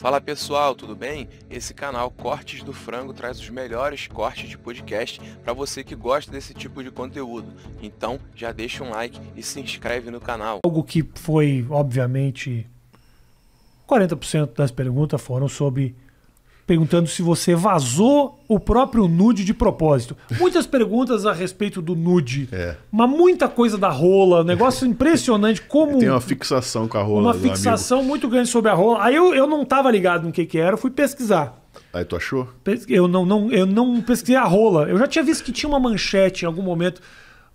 Fala pessoal, tudo bem? Esse canal Cortes do Frango traz os melhores cortes de podcast para você que gosta desse tipo de conteúdo. Então já deixa um like e se inscreve no canal. Algo que foi, obviamente, 40% das perguntas foram sobre perguntando se você vazou o próprio nude de propósito. Muitas perguntas a respeito do nude. É. Mas muita coisa da rola. Negócio impressionante como. Tem uma fixação com a rola. Uma fixação amigo. muito grande sobre a rola. Aí eu, eu não estava ligado no que, que era, fui pesquisar. Aí tu achou? Eu não, não, eu não pesquisei a rola. Eu já tinha visto que tinha uma manchete em algum momento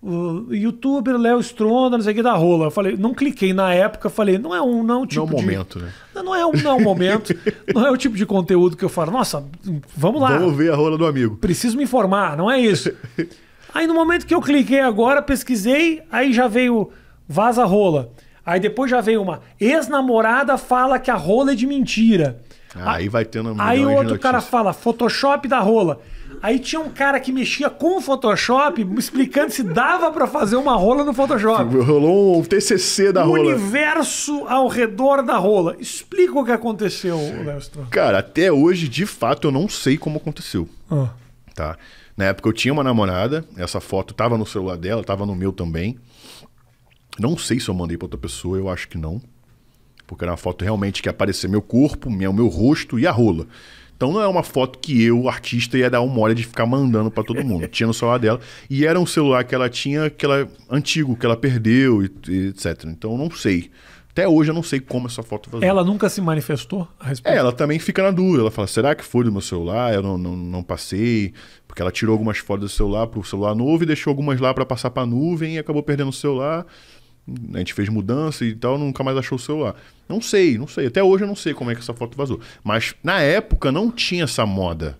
uh, youtuber Léo Stronda, não sei o que da rola. Eu falei, não cliquei na época, falei, não é um não é um tipo não é um tipo de, momento, né? Não é um não é um momento, não é o tipo de conteúdo que eu falo, nossa, vamos lá. Vamos ver a rola do amigo. Preciso me informar, não é isso. aí no momento que eu cliquei agora, pesquisei, aí já veio vaza rola. Aí depois já vem uma ex-namorada fala que a rola é de mentira. Ah, aí a... vai tendo um Aí outro cara fala Photoshop da rola. Aí tinha um cara que mexia com o Photoshop, explicando se dava para fazer uma rola no Photoshop. Rolou um TCC da o rola. universo ao redor da rola. Explica o que aconteceu, Lestro. Cara, até hoje, de fato, eu não sei como aconteceu. Ah. Tá? Na época eu tinha uma namorada, essa foto tava no celular dela, tava no meu também. Não sei se eu mandei para outra pessoa, eu acho que não. Porque era uma foto realmente que aparecer meu corpo, meu, meu rosto e a rola. Então não é uma foto que eu, artista, ia dar uma hora de ficar mandando para todo mundo. tinha no celular dela. E era um celular que ela tinha, que ela, antigo, que ela perdeu, e, e etc. Então não sei. Até hoje eu não sei como essa foto vazou. Ela nunca se manifestou a respeito? É, ela também fica na dúvida. Ela fala, será que foi do meu celular? Eu não, não, não passei. Porque ela tirou algumas fotos do celular para o celular novo e deixou algumas lá para passar para a nuvem e acabou perdendo o celular. A gente fez mudança e tal, nunca mais achou o celular. Não sei, não sei. Até hoje eu não sei como é que essa foto vazou. Mas na época não tinha essa moda.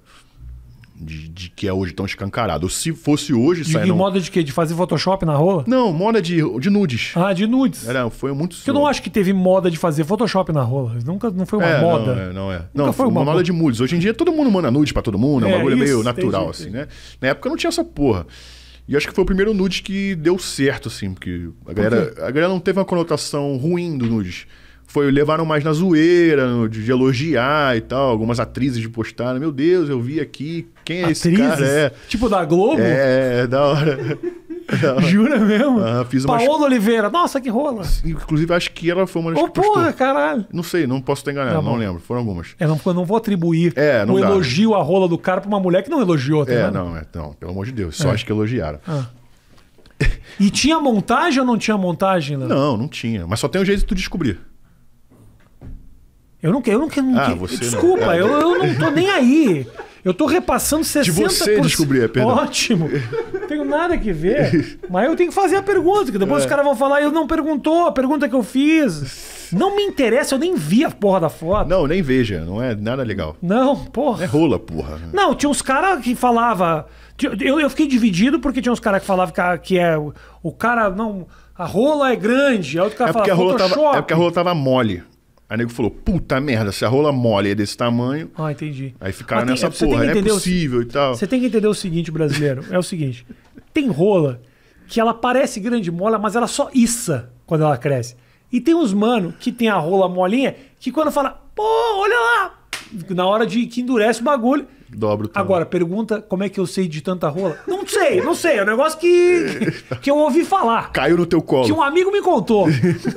De, de, que é hoje tão escancarado. Se fosse hoje, saindo... De não... moda de quê? De fazer Photoshop na rua? Não, moda de, de nudes. Ah, de nudes. Era, foi muito... Eu não acho que teve moda de fazer Photoshop na rua. Nunca, não foi uma é, moda. Não é, não é. Nunca não, foi uma, uma moda de nudes. Hoje em dia todo mundo manda nudes para todo mundo. É um é, bagulho meio natural, assim, né? Na época não tinha essa porra. E acho que foi o primeiro nude que deu certo, assim, porque a galera, a galera não teve uma conotação ruim do nude. Foi, levaram mais na zoeira, de, de, elogiar e tal. Algumas atrizes de postar meu Deus, eu vi aqui, quem é atrizes? esse cara? É, tipo da Globo? é, é da hora. Jura mesmo? fiz uma... Paola Oliveira. Nossa, que rola. Inclusive, acho que ela foi uma das oh, que porra, caralho. Não sei, não posso estar enganado, tá não, não lembro. Foram algumas. É, não, não vou atribuir é, não o dá. Né? elogio à rola do cara pra uma mulher que não elogiou. Tá é, não, é, não, pelo amor de Deus. Só é. acho que elogiaram. Ah. E tinha montagem ou não tinha montagem? Não, não tinha. Mas só tem um jeito de tu descobrir. Eu não quero, eu não quero. Ah, que... Desculpa, não. É. Eu, eu não tô nem aí. Eu tô repassando 60%. De você descobrir, é, perdão. Ótimo. Não tenho nada que ver. Mas eu tenho que fazer a pergunta, que depois é. os caras vão falar, ele não perguntou a pergunta que eu fiz. Não me interessa, eu nem vi a porra da foto. Não, nem veja, não é nada legal. Não, porra. É rola, porra. Não, tinha uns caras que falava, eu, eu fiquei dividido porque tinha uns caras que falavam que é o cara não a rola é grande, aí o cara é porque a rola tava, É porque a rola tava mole. Aí o nego falou, puta merda, se a rola mole é desse tamanho. Ah, entendi. Aí ficaram tem, nessa porra, não é possível o, e tal. Você tem que entender o seguinte, brasileiro: é o seguinte. Tem rola que ela parece grande mola, mas ela só issa quando ela cresce. E tem uns mano que tem a rola molinha que quando fala, pô, olha lá! Na hora de que endurece o bagulho. Dobra o Agora, pergunta como é que eu sei de tanta rola? Não sei, não sei. É um negócio que, que eu ouvi falar. Caiu no teu colo. Que um amigo me contou.